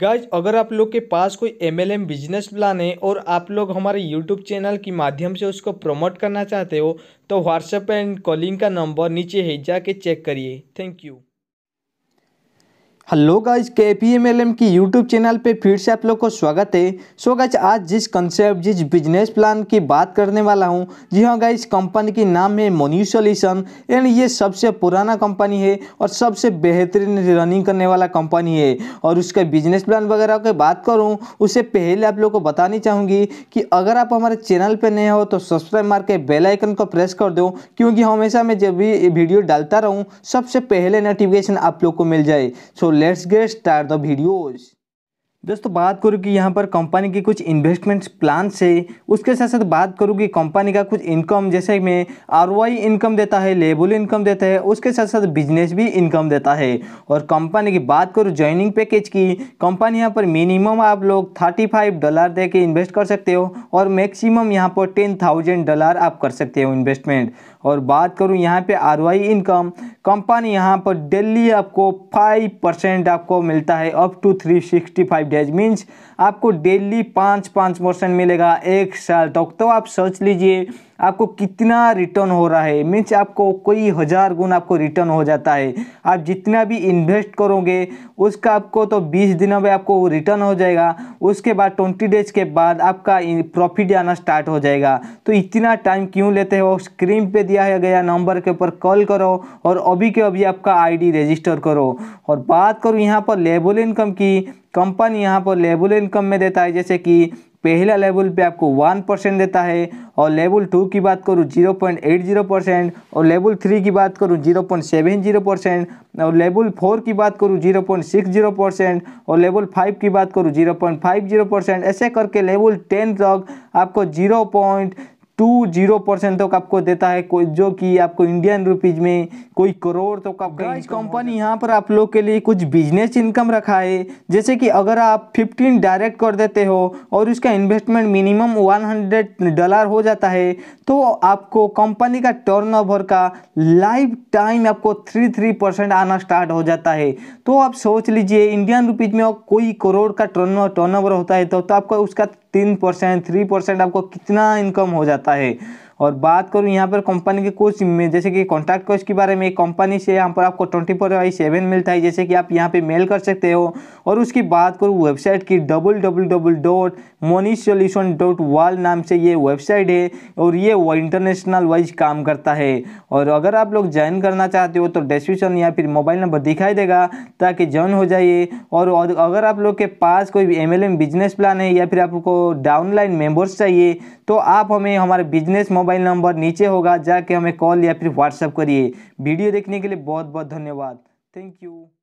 guys अगर आप लोग के पास कोई M L M business plan है और आप लोग हमारे यूट्यूब चैनल के माध्यम से उसको प्रमोट करना चाहते हो तो व्हाट्सएप एंड कॉलिंग का नंबर नीचे है जाके चेक करिए thank you hello guys K P M L M की यूट्यूब चैनल पे फिर से आप लोग को स्वागत है सो so गाइज आज जिस कंसेप्ट जिस बिजनेस प्लान की बात करने वाला हूँ जी हाँ गाइज कंपनी की नाम है मोन्यू सोल्यूशन एंड ये सबसे पुराना कंपनी है और सबसे बेहतरीन रनिंग करने वाला कंपनी है और उसका बिजनेस प्लान वगैरह की बात करूँ उससे पहले आप लोग को बतानी चाहूँगी कि अगर आप हमारे चैनल पर नए हो तो सब्सक्राइब मार के बेलाइकन को प्रेस कर दो क्योंकि हमेशा मैं जब भी वीडियो डालता रहूँ सबसे पहले नोटिफिकेशन आप लोग को मिल जाए so so, let's get start the videos दोस्तों बात करूँ कि यहाँ पर कंपनी की कुछ इन्वेस्टमेंट प्लान से उसके साथ साथ बात करूँ कि कंपनी का कुछ इनकम जैसे में आर इनकम देता है लेबल इनकम देता है उसके साथ साथ बिजनेस भी इनकम देता है और कंपनी की बात करूँ ज्वाइनिंग पैकेज की कंपनी यहाँ पर मिनिमम आप लोग थर्टी फाइव डॉलर दे के इन्वेस्ट कर सकते हो और मैक्सिमम यहाँ पर टेन थाउजेंड डॉलर आप कर सकते हो इन्वेस्टमेंट और बात करूँ यहाँ पर आर इनकम कंपनी यहाँ पर डेली आपको फाइव परसेंट आपको मिलता है up to three sixty five days means आपको डेली पाँच पाँच परसेंट मिलेगा एक साल तक तो आप सोच लीजिए आपको कितना रिटर्न हो रहा है मीन्स आपको कोई हज़ार गुना आपको रिटर्न हो जाता है आप जितना भी इन्वेस्ट करोगे उसका आपको तो बीस दिनों में आपको रिटर्न हो जाएगा उसके बाद ट्वेंटी डेज के बाद आपका प्रॉफिट आना स्टार्ट हो जाएगा तो इतना टाइम क्यों लेते हो स्क्रीन पे दिया गया नंबर के ऊपर कॉल करो और अभी के अभी आपका आईडी रजिस्टर करो और बात करूँ यहाँ पर लेबल इनकम की कंपनी यहाँ पर लेबल इनकम में देता है जैसे कि पहला लेवल पे आपको वन परसेंट देता है और लेवल टू की बात करूँ zero point eight zero percent और लेवल थ्री की बात करूँ zero point seven zero percent और लेवल फोर की बात करूँ zero point six zero percent और लेवल फाइव की बात करूँ zero point five zero percent ऐसे करके लेवल टेन तक आपको zero point two zero percent तक आपको देता है कोई जो कि आपको इंडियन रुपीज में कोई करोड़ तो आपका कंपनी यहाँ पर आप लोग के लिए कुछ बिजनेस इनकम रखा है जैसे कि अगर आप फिफ्टीन डायरेक्ट कर देते हो और उसका investment minimum one hundred dollar हो जाता है तो आपको कंपनी का टर्न का लाइफ टाइम आपको थ्री थ्री परसेंट आना स्टार्ट हो जाता है तो आप सोच लीजिए इंडियन रुपीज में कोई करोड़ का टर्न टर्न होता है तो, तो आपको उसका तीन परसेंट थ्री परसेंट आपको कितना इनकम हो जाता है और बात करूँ यहाँ पर कंपनी के कोर्स में जैसे कि कॉन्टैक्ट कोर्स के बारे में कंपनी से यहाँ पर आपको ट्वेंटी फोर बाई सेवन मिलता है जैसे कि आप यहाँ पे मेल कर सकते हो और उसकी बात करूँ वेबसाइट की double double double dot money solution dot wall नाम से ये वेबसाइट है और ये वो इंटरनेशनल वाइज काम करता है और अगर आप लोग ज्वाइन करना चाहते हो तो डिस्क्रिप्शन या फिर मोबाइल नंबर दिखाई देगा ताकि ज्वाइन हो जाइए और अगर आप लोग के पास कोई एम बिजनेस प्लान है या फिर आपको डाउनलाइन मेम्बर्स चाहिए तो आप हमें हमारे बिजनेस मोबाइल मोबाइल नंबर नीचे होगा जाके हमें कॉल या फिर व्हाट्सअप करिए वीडियो देखने के लिए बहुत बहुत धन्यवाद थैंक यू